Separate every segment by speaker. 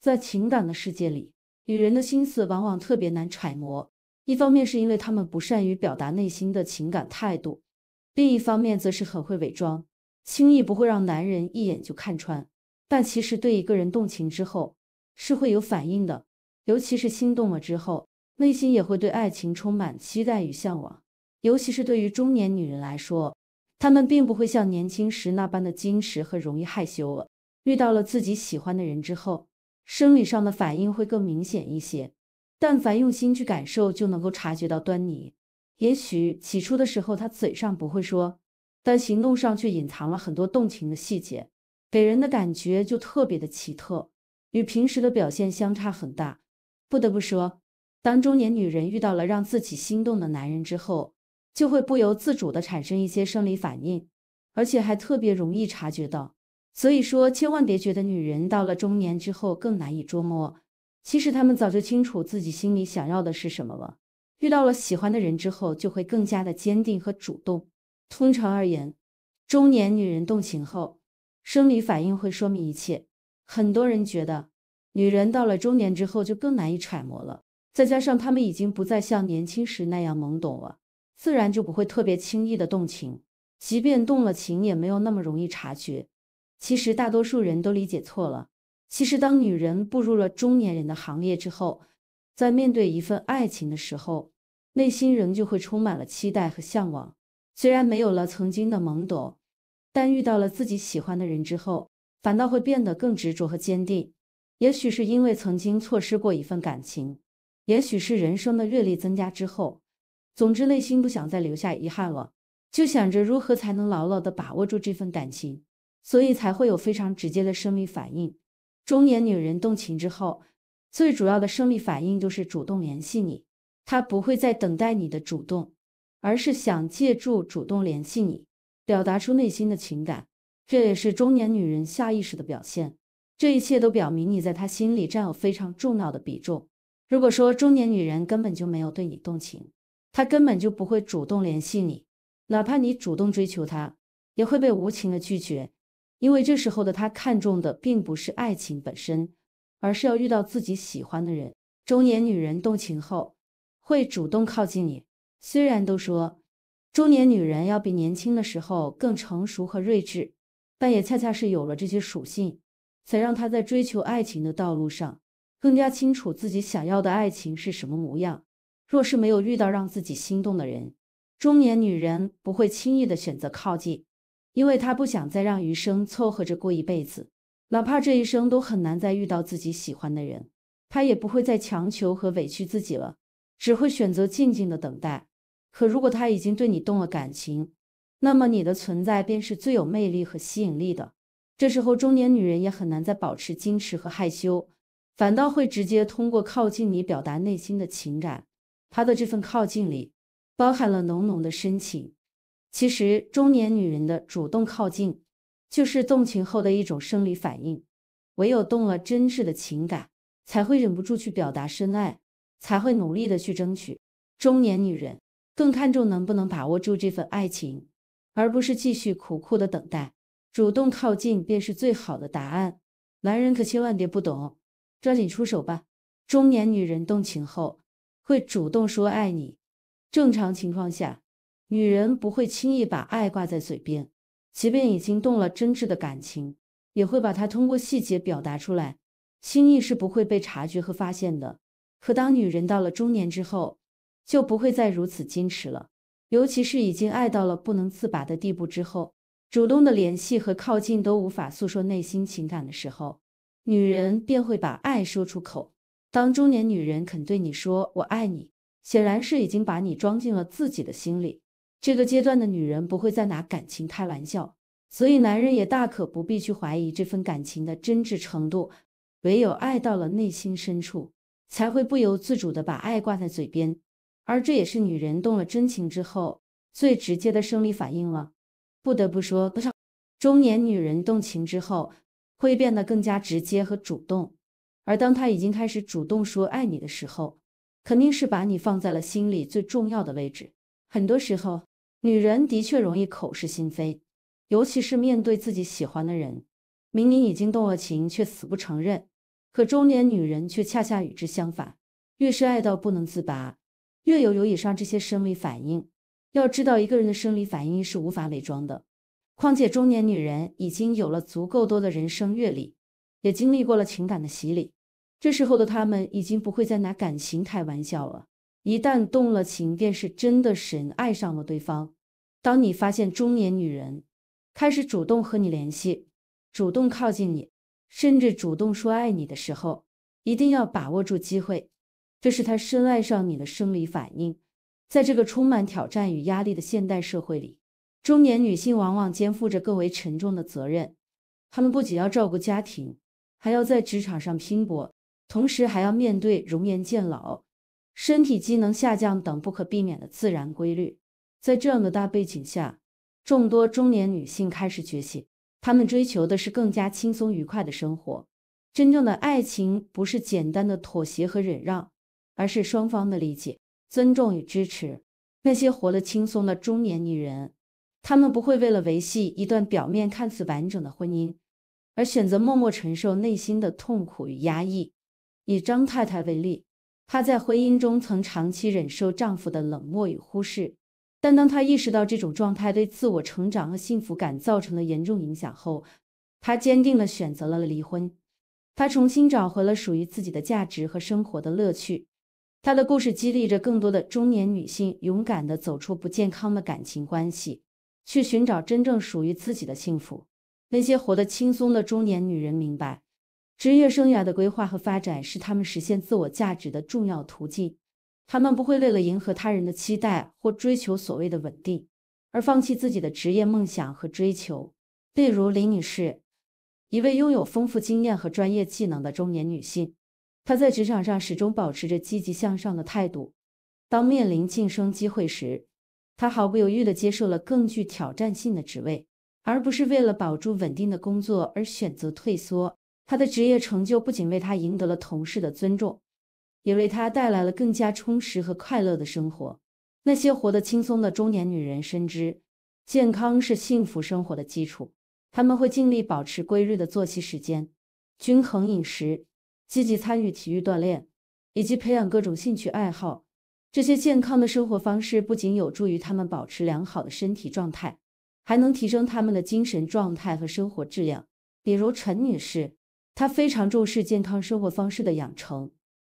Speaker 1: 在情感的世界里，女人的心思往往特别难揣摩。一方面是因为她们不善于表达内心的情感态度，另一方面则是很会伪装，轻易不会让男人一眼就看穿。但其实，对一个人动情之后，是会有反应的，尤其是心动了之后，内心也会对爱情充满期待与向往。尤其是对于中年女人来说，她们并不会像年轻时那般的矜持和容易害羞了。遇到了自己喜欢的人之后，生理上的反应会更明显一些，但凡用心去感受，就能够察觉到端倪。也许起初的时候，他嘴上不会说，但行动上却隐藏了很多动情的细节，给人的感觉就特别的奇特，与平时的表现相差很大。不得不说，当中年女人遇到了让自己心动的男人之后，就会不由自主地产生一些生理反应，而且还特别容易察觉到。所以说，千万别觉得女人到了中年之后更难以捉摸。其实她们早就清楚自己心里想要的是什么了。遇到了喜欢的人之后，就会更加的坚定和主动。通常而言，中年女人动情后，生理反应会说明一切。很多人觉得，女人到了中年之后就更难以揣摩了。再加上她们已经不再像年轻时那样懵懂了，自然就不会特别轻易的动情。即便动了情，也没有那么容易察觉。其实大多数人都理解错了。其实，当女人步入了中年人的行列之后，在面对一份爱情的时候，内心仍旧会充满了期待和向往。虽然没有了曾经的懵懂，但遇到了自己喜欢的人之后，反倒会变得更执着和坚定。也许是因为曾经错失过一份感情，也许是人生的阅历增加之后，总之内心不想再留下遗憾了，就想着如何才能牢牢地把握住这份感情。所以才会有非常直接的生理反应。中年女人动情之后，最主要的生理反应就是主动联系你。她不会再等待你的主动，而是想借助主动联系你，表达出内心的情感。这也是中年女人下意识的表现。这一切都表明你在她心里占有非常重要的比重。如果说中年女人根本就没有对你动情，她根本就不会主动联系你，哪怕你主动追求她，也会被无情的拒绝。因为这时候的他看重的并不是爱情本身，而是要遇到自己喜欢的人。中年女人动情后，会主动靠近你。虽然都说中年女人要比年轻的时候更成熟和睿智，但也恰恰是有了这些属性，才让她在追求爱情的道路上，更加清楚自己想要的爱情是什么模样。若是没有遇到让自己心动的人，中年女人不会轻易的选择靠近。因为他不想再让余生凑合着过一辈子，哪怕这一生都很难再遇到自己喜欢的人，他也不会再强求和委屈自己了，只会选择静静的等待。可如果他已经对你动了感情，那么你的存在便是最有魅力和吸引力的。这时候，中年女人也很难再保持矜持和害羞，反倒会直接通过靠近你表达内心的情感。她的这份靠近里，包含了浓浓的深情。其实，中年女人的主动靠近，就是动情后的一种生理反应。唯有动了真挚的情感，才会忍不住去表达深爱，才会努力的去争取。中年女人更看重能不能把握住这份爱情，而不是继续苦苦的等待。主动靠近便是最好的答案。男人可千万别不懂，抓紧出手吧！中年女人动情后会主动说爱你。正常情况下。女人不会轻易把爱挂在嘴边，即便已经动了真挚的感情，也会把它通过细节表达出来，心意是不会被察觉和发现的。可当女人到了中年之后，就不会再如此矜持了，尤其是已经爱到了不能自拔的地步之后，主动的联系和靠近都无法诉说内心情感的时候，女人便会把爱说出口。当中年女人肯对你说“我爱你”，显然是已经把你装进了自己的心里。这个阶段的女人不会再拿感情开玩笑，所以男人也大可不必去怀疑这份感情的真挚程度。唯有爱到了内心深处，才会不由自主的把爱挂在嘴边，而这也是女人动了真情之后最直接的生理反应了。不得不说，不少中年女人动情之后会变得更加直接和主动，而当她已经开始主动说爱你的时候，肯定是把你放在了心里最重要的位置。很多时候。女人的确容易口是心非，尤其是面对自己喜欢的人，明明已经动了情，却死不承认。可中年女人却恰恰与之相反，越是爱到不能自拔，越有有以上这些生理反应。要知道，一个人的生理反应是无法伪装的。况且，中年女人已经有了足够多的人生阅历，也经历过了情感的洗礼，这时候的她们已经不会再拿感情开玩笑了。一旦动了情，便是真的神爱上了对方。当你发现中年女人开始主动和你联系，主动靠近你，甚至主动说爱你的时候，一定要把握住机会，这是她深爱上你的生理反应。在这个充满挑战与压力的现代社会里，中年女性往往肩负着更为沉重的责任，她们不仅要照顾家庭，还要在职场上拼搏，同时还要面对容颜渐老。身体机能下降等不可避免的自然规律，在这样的大背景下，众多中年女性开始觉醒，她们追求的是更加轻松愉快的生活。真正的爱情不是简单的妥协和忍让，而是双方的理解、尊重与支持。那些活得轻松的中年女人，她们不会为了维系一段表面看似完整的婚姻，而选择默默承受内心的痛苦与压抑。以张太太为例。她在婚姻中曾长期忍受丈夫的冷漠与忽视，但当她意识到这种状态对自我成长和幸福感造成了严重影响后，她坚定地选择了离婚。她重新找回了属于自己的价值和生活的乐趣。她的故事激励着更多的中年女性勇敢地走出不健康的感情关系，去寻找真正属于自己的幸福。那些活得轻松的中年女人明白。职业生涯的规划和发展是他们实现自我价值的重要途径。他们不会为了迎合他人的期待或追求所谓的稳定，而放弃自己的职业梦想和追求。例如，李女士，一位拥有丰富经验和专业技能的中年女性，她在职场上始终保持着积极向上的态度。当面临晋升机会时，她毫不犹豫地接受了更具挑战性的职位，而不是为了保住稳定的工作而选择退缩。她的职业成就不仅为她赢得了同事的尊重，也为她带来了更加充实和快乐的生活。那些活得轻松的中年女人深知，健康是幸福生活的基础。她们会尽力保持规律的作息时间，均衡饮食，积极参与体育锻炼，以及培养各种兴趣爱好。这些健康的生活方式不仅有助于她们保持良好的身体状态，还能提升她们的精神状态和生活质量。比如陈女士。她非常重视健康生活方式的养成，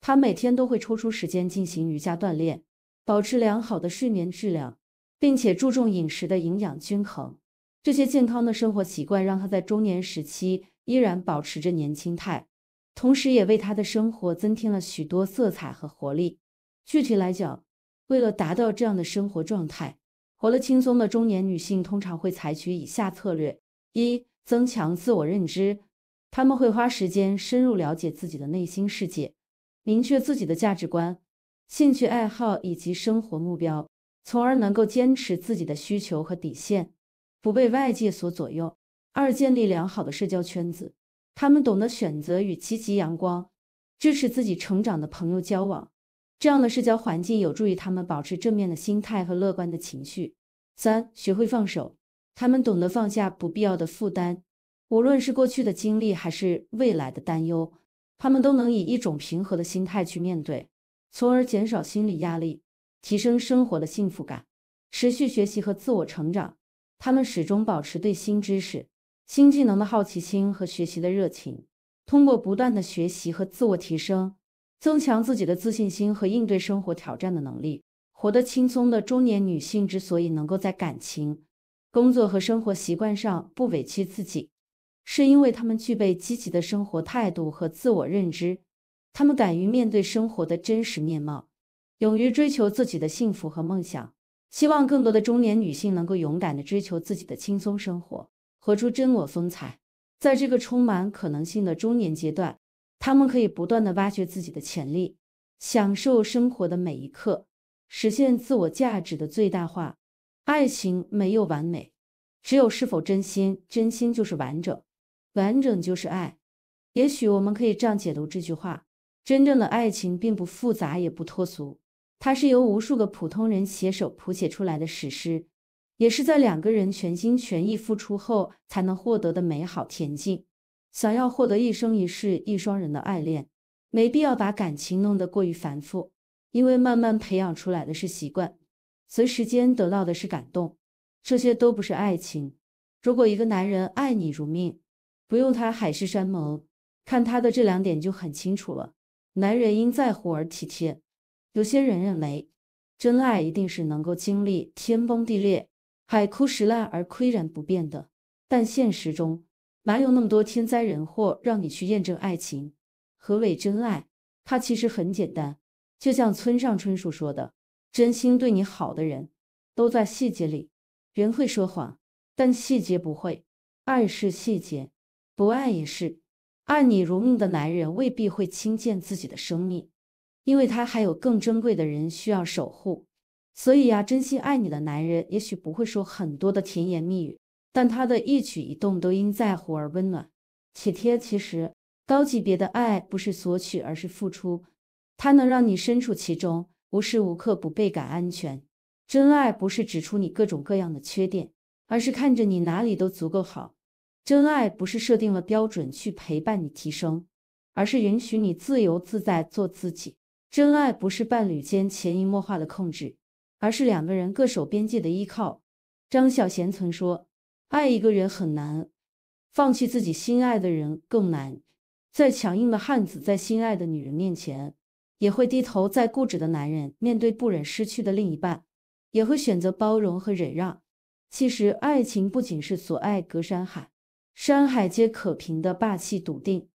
Speaker 1: 她每天都会抽出时间进行瑜伽锻炼，保持良好的睡眠质量，并且注重饮食的营养均衡。这些健康的生活习惯让她在中年时期依然保持着年轻态，同时也为她的生活增添了许多色彩和活力。具体来讲，为了达到这样的生活状态，活得轻松的中年女性通常会采取以下策略：一、增强自我认知。他们会花时间深入了解自己的内心世界，明确自己的价值观、兴趣爱好以及生活目标，从而能够坚持自己的需求和底线，不被外界所左右。二、建立良好的社交圈子，他们懂得选择与积极、阳光、支持自己成长的朋友交往，这样的社交环境有助于他们保持正面的心态和乐观的情绪。三、学会放手，他们懂得放下不必要的负担。无论是过去的经历还是未来的担忧，他们都能以一种平和的心态去面对，从而减少心理压力，提升生活的幸福感。持续学习和自我成长，他们始终保持对新知识、新技能的好奇心和学习的热情。通过不断的学习和自我提升，增强自己的自信心和应对生活挑战的能力，活得轻松的中年女性之所以能够在感情、工作和生活习惯上不委屈自己。是因为他们具备积极的生活态度和自我认知，他们敢于面对生活的真实面貌，勇于追求自己的幸福和梦想。希望更多的中年女性能够勇敢地追求自己的轻松生活，活出真我风采。在这个充满可能性的中年阶段，她们可以不断地挖掘自己的潜力，享受生活的每一刻，实现自我价值的最大化。爱情没有完美，只有是否真心。真心就是完整。完整就是爱，也许我们可以这样解读这句话：真正的爱情并不复杂，也不脱俗，它是由无数个普通人携手谱写出来的史诗，也是在两个人全心全意付出后才能获得的美好恬静。想要获得一生一世一双人的爱恋，没必要把感情弄得过于繁复，因为慢慢培养出来的是习惯，随时间得到的是感动，这些都不是爱情。如果一个男人爱你如命，不用他海誓山盟，看他的这两点就很清楚了。男人因在乎而体贴。有些人认为，真爱一定是能够经历天崩地裂、海枯石烂而岿然不变的。但现实中哪有那么多天灾人祸让你去验证爱情？何为真爱？它其实很简单，就像村上春树说的：“真心对你好的人，都在细节里。”人会说谎，但细节不会。爱是细节。不爱也是，爱你如命的男人未必会轻贱自己的生命，因为他还有更珍贵的人需要守护。所以呀，真心爱你的男人也许不会说很多的甜言蜜语，但他的一举一动都因在乎而温暖、体贴。其实，高级别的爱不是索取，而是付出，它能让你身处其中，无时无刻不倍感安全。真爱不是指出你各种各样的缺点，而是看着你哪里都足够好。真爱不是设定了标准去陪伴你提升，而是允许你自由自在做自己。真爱不是伴侣间潜移默化的控制，而是两个人各守边界的依靠。张小娴曾说：“爱一个人很难，放弃自己心爱的人更难。再强硬的汉子，在心爱的女人面前也会低头；再固执的男人，面对不忍失去的另一半，也会选择包容和忍让。”其实，爱情不仅是“所爱隔山海”。山海皆可平的霸气笃定，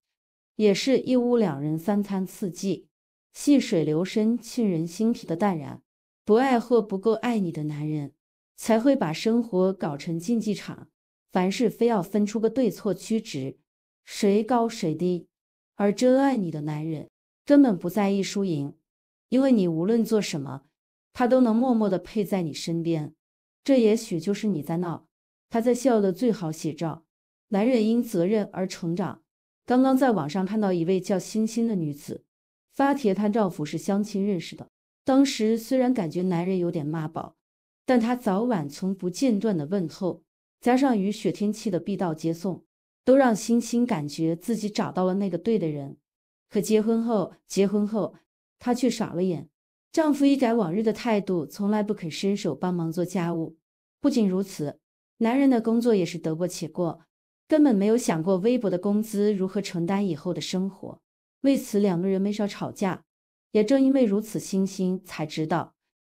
Speaker 1: 也是一屋两人三餐四季，细水流深沁人心脾的淡然。不爱或不够爱你的男人，才会把生活搞成竞技场，凡事非要分出个对错曲直，谁高谁低。而真爱你的男人，根本不在意输赢，因为你无论做什么，他都能默默的陪在你身边。这也许就是你在闹，他在笑的最好写照。男人因责任而成长。刚刚在网上看到一位叫星星的女子发帖，她丈夫是相亲认识的。当时虽然感觉男人有点妈宝，但她早晚从不间断的问候，加上雨雪天气的必到接送，都让星星感觉自己找到了那个对的人。可结婚后，结婚后，她却傻了眼。丈夫一改往日的态度，从来不肯伸手帮忙做家务。不仅如此，男人的工作也是得过且过。根本没有想过微薄的工资如何承担以后的生活，为此两个人没少吵架。也正因为如此，欣欣才知道，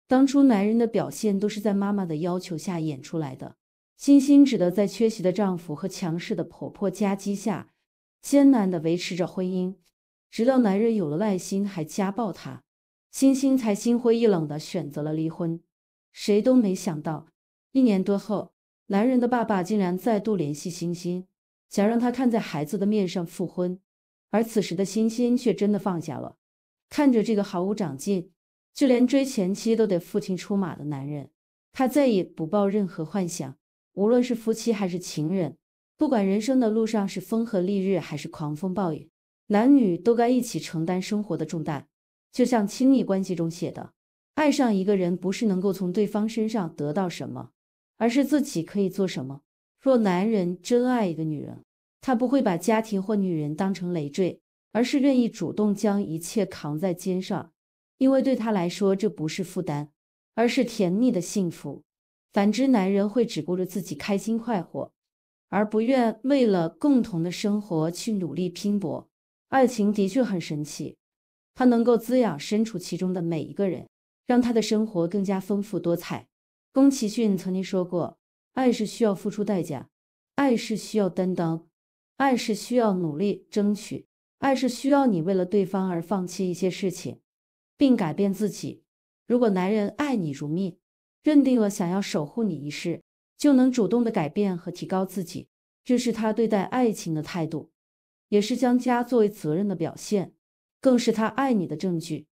Speaker 1: 当初男人的表现都是在妈妈的要求下演出来的。欣欣只得在缺席的丈夫和强势的婆婆夹击下，艰难的维持着婚姻。直到男人有了外心还家暴她，欣欣才心灰意冷的选择了离婚。谁都没想到，一年多后。男人的爸爸竟然再度联系欣欣，想让他看在孩子的面上复婚，而此时的欣欣却真的放下了。看着这个毫无长进，就连追前妻都得父亲出马的男人，他再也不抱任何幻想。无论是夫妻还是情人，不管人生的路上是风和日丽还是狂风暴雨，男女都该一起承担生活的重担。就像亲密关系中写的：“爱上一个人不是能够从对方身上得到什么。”而是自己可以做什么。若男人真爱一个女人，他不会把家庭或女人当成累赘，而是愿意主动将一切扛在肩上，因为对他来说，这不是负担，而是甜蜜的幸福。反之，男人会只顾着自己开心快活，而不愿为了共同的生活去努力拼搏。爱情的确很神奇，它能够滋养身处其中的每一个人，让他的生活更加丰富多彩。宫崎骏曾经说过：“爱是需要付出代价，爱是需要担当，爱是需要努力争取，爱是需要你为了对方而放弃一些事情，并改变自己。如果男人爱你如命，认定了想要守护你一世，就能主动的改变和提高自己。这是他对待爱情的态度，也是将家作为责任的表现，更是他爱你的证据。”